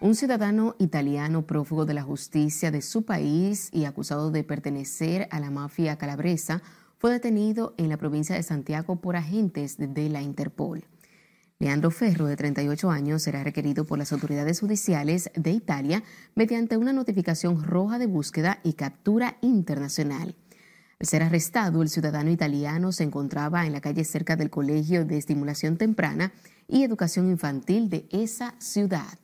Un ciudadano italiano prófugo de la justicia de su país y acusado de pertenecer a la mafia calabresa fue detenido en la provincia de Santiago por agentes de la Interpol. Leandro Ferro, de 38 años, será requerido por las autoridades judiciales de Italia mediante una notificación roja de búsqueda y captura internacional. Al ser arrestado, el ciudadano italiano se encontraba en la calle cerca del Colegio de Estimulación Temprana y Educación Infantil de esa ciudad.